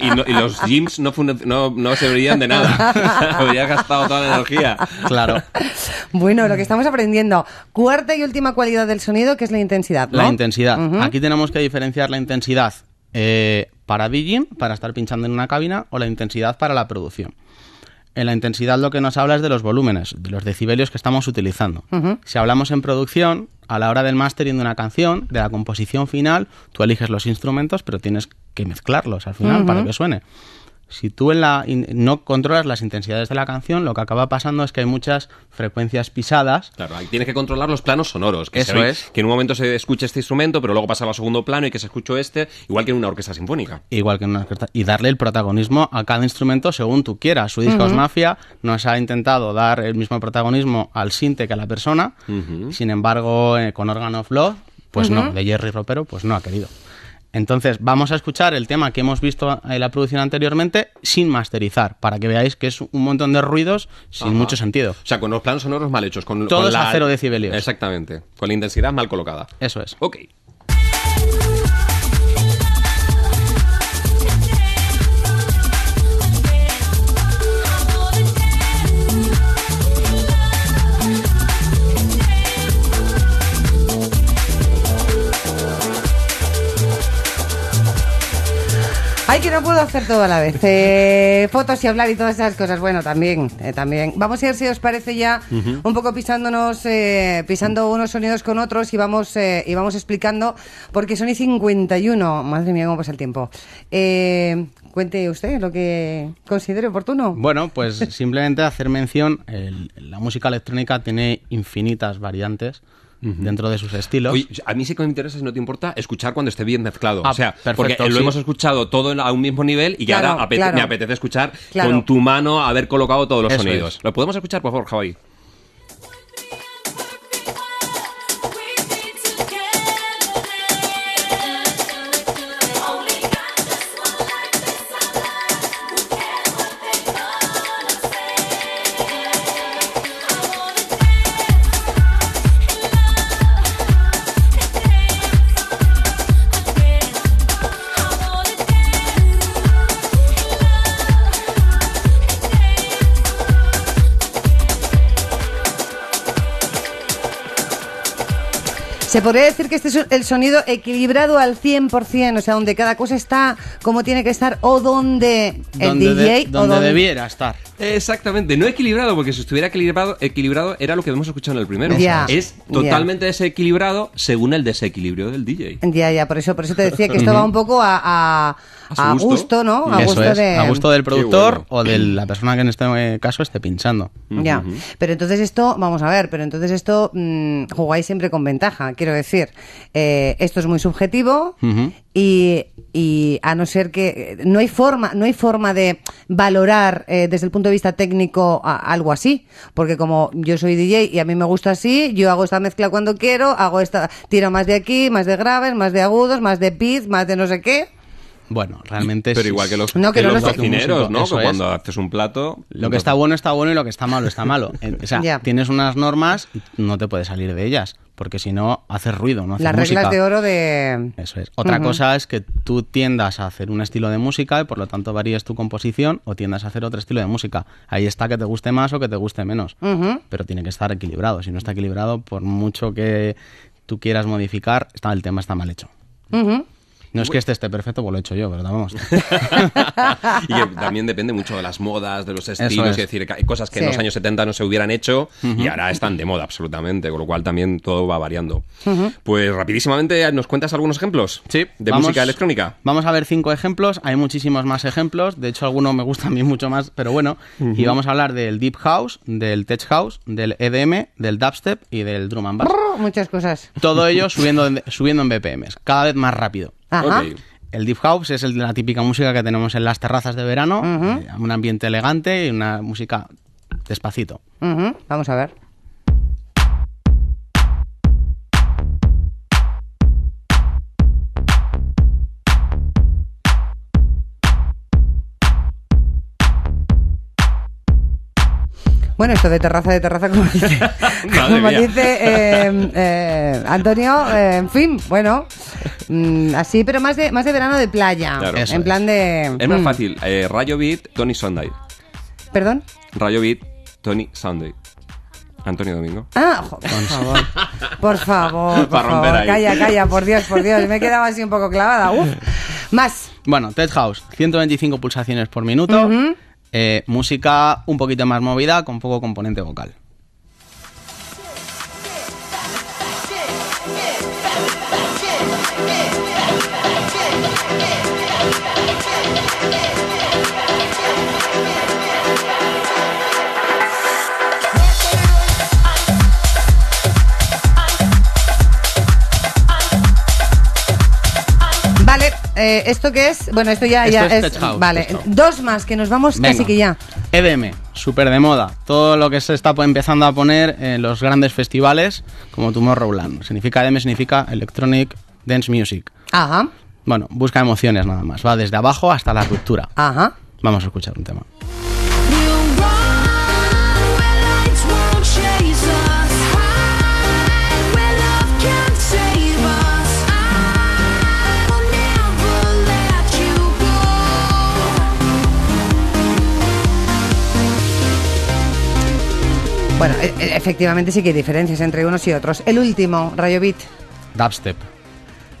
y, los gyms no, se de nada. Habría gastado toda la energía. Claro. Bueno, lo que estamos aprendiendo. Cuarta y última cualidad del sonido, que es la intensidad. La intensidad. Aquí tenemos que diferenciar la intensidad eh, para Gym, para estar pinchando en una cabina, o la intensidad para la producción. En la intensidad lo que nos habla es de los volúmenes, de los decibelios que estamos utilizando. Si hablamos en producción, a la hora del mastering de una canción, de la composición final, tú eliges los instrumentos, pero tienes que mezclarlos al final para que suene si tú no controlas las intensidades de la canción, lo que acaba pasando es que hay muchas frecuencias pisadas. Claro, tienes que controlar los planos sonoros. Eso es. Que en un momento se escuche este instrumento, pero luego pasa al segundo plano y que se escuche este, igual que en una orquesta sinfónica. Igual que en una orquesta. Y darle el protagonismo a cada instrumento según tú quieras. Su disco uh Mafia nos ha intentado dar el mismo protagonismo al sinte que a la persona. Sin embargo, eh, con Organ of Love, pues no. De Jerry Ropero, pues no ha querido. Entonces vamos a escuchar el tema que hemos visto en la producción anteriormente sin masterizar, para que veáis que es un montón de ruidos sin mucho sentido. O sea, con los planos sonoros mal hechos, con, la... a cero decibelios. Exactamente, con la intensidad mal colocada. Eso es. Ok. que no puedo hacer todo a la vez. Eh, fotos y hablar y todas esas cosas. Bueno, también, eh, también. Vamos a ver si os parece, ya un poco pisándonos, eh, pisando unos sonidos con otros y vamos, y vamos explicando, porque son y 51. Madre mía, cómo pasa el tiempo. cuente usted lo que considere oportuno. Bueno, pues simplemente hacer mención, la música electrónica tiene infinitas variantes dentro de sus estilos. Oye, a mí sí que me interesa, si no te importa, escuchar cuando esté bien mezclado. Ah, o sea, porque lo hemos escuchado todo a un mismo nivel y ya ahora me apetece escuchar con tu mano haber colocado todos los sonidos. ¿Lo podemos escuchar, por favor, Javi? Se podría decir que este es el sonido equilibrado al 100%, o sea, donde cada cosa está como tiene que estar o donde el DJ... donde, o donde debiera estar. Exactamente, no equilibrado, porque si estuviera equilibrado, equilibrado era lo que hemos escuchado en el primero. es totalmente desequilibrado según el desequilibrio del DJ. Ya, ya, por eso, por eso te decía que esto va un poco a a, gusto. ¿no? A gusto, de... a gusto del productor o de la persona que en este caso esté pinchando. Ya, pero entonces esto, vamos a ver, pero entonces esto mm, jugáis siempre con ventaja, quiero decir, eh, esto es muy subjetivo y, a no ser que no hay forma, no hay forma de valorar eh, desde el punto de vista técnico algo así, porque como yo soy DJ y a mí me gusta así, yo hago esta mezcla cuando quiero, hago esta, tiro más de aquí, más de graves, más de agudos, más de beats, más de no sé qué. Bueno, realmente Pero igual que los, no, cocineros, ¿no? Que cuando haces un plato... Lo que está bueno está bueno y lo que está malo está malo. O sea, tienes unas normas, y no te puedes salir de ellas, porque si no haces ruido, no haces Las reglas de oro de... Eso es. Otra cosa es que tú tiendas a hacer un estilo de música y por lo tanto varíes tu composición o tiendas a hacer otro estilo de música. Ahí está que te guste más o que te guste menos, pero tiene que estar equilibrado. Si no está equilibrado, por mucho que tú quieras modificar, está, el tema está mal hecho. No es que este esté perfecto, pues lo he hecho yo, ¿verdad? vamos. y también depende mucho de las modas, de los estilos, es. decir, hay cosas que en los años 70 no se hubieran hecho y ahora están de moda absolutamente, con lo cual también todo va variando. Pues rapidísimamente, ¿nos cuentas algunos ejemplos? Sí. De música electrónica. Vamos a ver cinco ejemplos, hay muchísimos más ejemplos, de hecho algunos me gustan a mí mucho más, pero bueno, y vamos a hablar del Deep House, del Tech House, del EDM, del Dubstep y del Drum and Bass. Muchas cosas. Todo ello subiendo subiendo en BPMs, cada vez más rápido. El deep house es la típica música que tenemos en las terrazas de verano, eh, un ambiente elegante y una música despacito. Vamos a ver. Bueno, esto de terraza, de terraza, como dice, em, eh, Antonio, eh, en fin, bueno, mm, así, pero más de, más de verano de playa. en plan de. Es más mm. fácil, eh, Rayo Beat, Tony Sunday. ¿Perdón? Rayo Beat, Tony Sunday. Antonio Domingo. Ah, por favor. Por favor, Calla, calla, por Dios, por Dios. Me he quedado así un poco clavada. Uf. Más. Bueno, Ted House, 125 pulsaciones por minuto. Eh, música un poquito más movida con poco componente vocal. Eh, ¿esto que es? Bueno, esto ya, es. vale, dos más que nos vamos casi que ya. EDM, súper de moda. Todo lo que se está empezando a poner en los grandes festivales como Tomorrowland. Significa EDM, significa Electronic Dance Music. Ajá. Bueno, busca emociones nada más. Va desde abajo hasta la ruptura. Ajá. Vamos a escuchar un tema. Bueno, e, e, efectivamente sí que hay diferencias entre unos y otros. El último, Beat. Dubstep.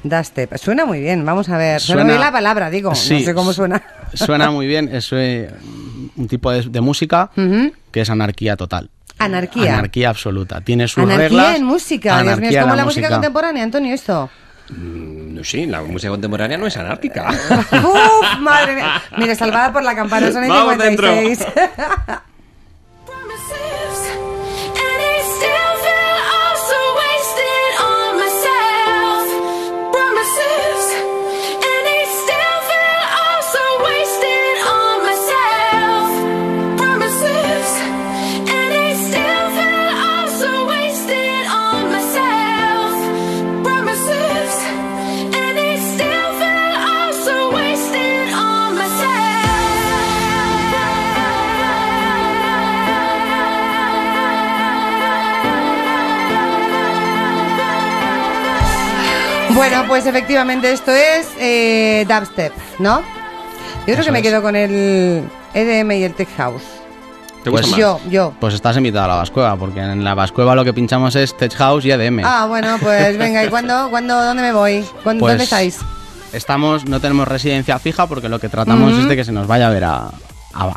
Dubstep. Suena muy bien, vamos a ver. Suena, suena bien la palabra, digo. Sí, no sé cómo suena. Suena muy bien. Es eh, un tipo de, música que es anarquía total. Anarquía. Anarquía absoluta. Tiene sus anarquía reglas. Anarquía en música. Anarquía Dios mío, es como la, música, contemporánea, Antonio, esto. Mm, no sí, la música contemporánea no es anárquica. ¡Uf! Madre mía. Mire, salvada por la campana, son 56. Bueno, pues efectivamente esto es eh, dubstep, ¿no? Yo creo que me quedo con el EDM y el Tech House. Pues yo, yo. Pues estás invitado a la Vascueva, porque en la Vascueva lo que pinchamos es Tech House y EDM. Ah, bueno, pues venga, ¿y cuándo, cuándo dónde me voy? ¿Dónde pues estáis? Estamos, no tenemos residencia fija porque lo que tratamos es de que se nos vaya a ver a,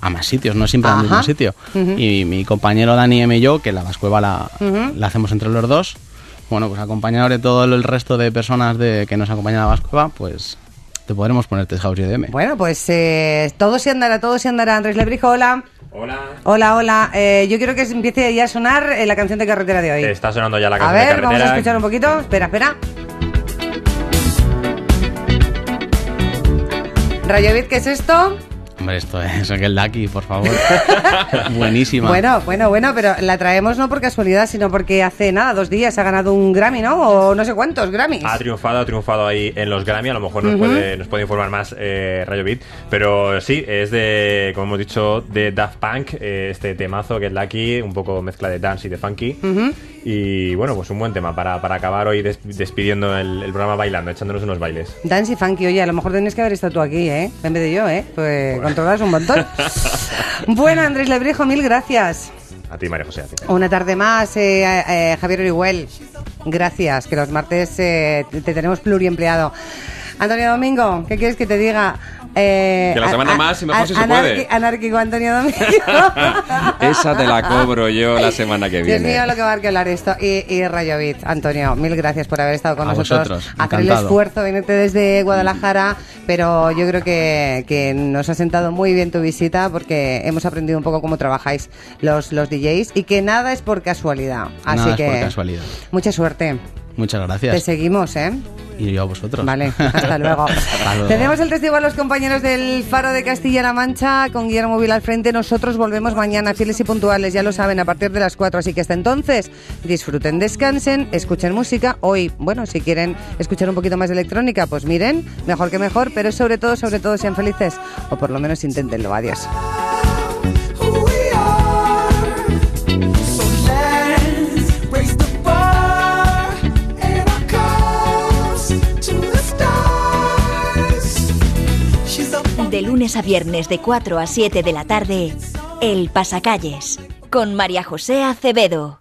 más sitios, no siempre al mismo sitio. Y mi compañero Dani M y yo, que la Vascueva la hacemos entre los dos, bueno, pues acompañado de todo el resto de personas de, que nos acompañan a Vascova, pues te podremos ponerte Test House Bueno, pues eh, todo se andará, todo se andará. Andrés Lebrijo, hola. Hola. Hola, hola. Eh, yo quiero que empiece ya a sonar eh, la canción de carretera de hoy. está sonando ya la canción de carretera. A ver, vamos a escuchar un poquito. Espera, espera. Rayovid, ¿qué es esto? Hombre, esto es aquel lucky, por favor. Buenísima. Bueno, bueno, bueno, pero la traemos no por casualidad, sino porque hace nada, dos días ha ganado un Grammy, ¿no? O no sé cuántos Grammys. Ha triunfado, ha triunfado ahí en los Grammy, a lo mejor nos, puede, nos informar más eh, Rayo Beat, pero sí, es de, como hemos dicho, de Daft Punk, eh, este temazo, es Lucky, un poco mezcla de dance y de funky. Y bueno, pues un buen tema para, acabar hoy despidiendo el, programa bailando, echándonos unos bailes. Dance y Funky, oye, a lo mejor tenés que haber estado tú aquí, ¿eh? En vez de yo, ¿eh? Pues bueno. un montón. bueno, Andrés Lebrejo, mil gracias. A ti, María José. Una tarde más, eh, eh, Javier Orihuel. Gracias, que los martes eh, te tenemos pluriempleado. Antonio Domingo, ¿qué quieres que te diga? Eh, que la semana más y a, pues, Anárquico Antonio Domingo. Esa te la cobro yo la semana que viene. Dios mío, lo que va a hablar esto. Y, y Rayovit, Antonio, mil gracias por haber estado con nosotros. Hacer el esfuerzo, venirte desde Guadalajara, pero yo creo que, nos ha sentado muy bien tu visita porque hemos aprendido un poco cómo trabajáis los, los DJs y que nada es por casualidad. Así nada que. Es por casualidad. Mucha suerte. Muchas gracias. Te seguimos, ¿eh? Y yo a vosotros. Vale, hasta luego. Tenemos el testigo a los compañeros del Faro de Castilla-La Mancha con Guillermo Vila al frente. Nosotros volvemos mañana, fieles y puntuales, ya lo saben, a partir de las 4. Así que hasta entonces, disfruten, descansen, escuchen música. Hoy, bueno, si quieren escuchar un poquito más de electrónica, pues miren, mejor que mejor, pero sobre todo, sobre todo, sean felices o por lo menos inténtenlo. Adiós. De lunes a viernes de 4 a 7 de la tarde, El Pasacalles, con María José Acevedo.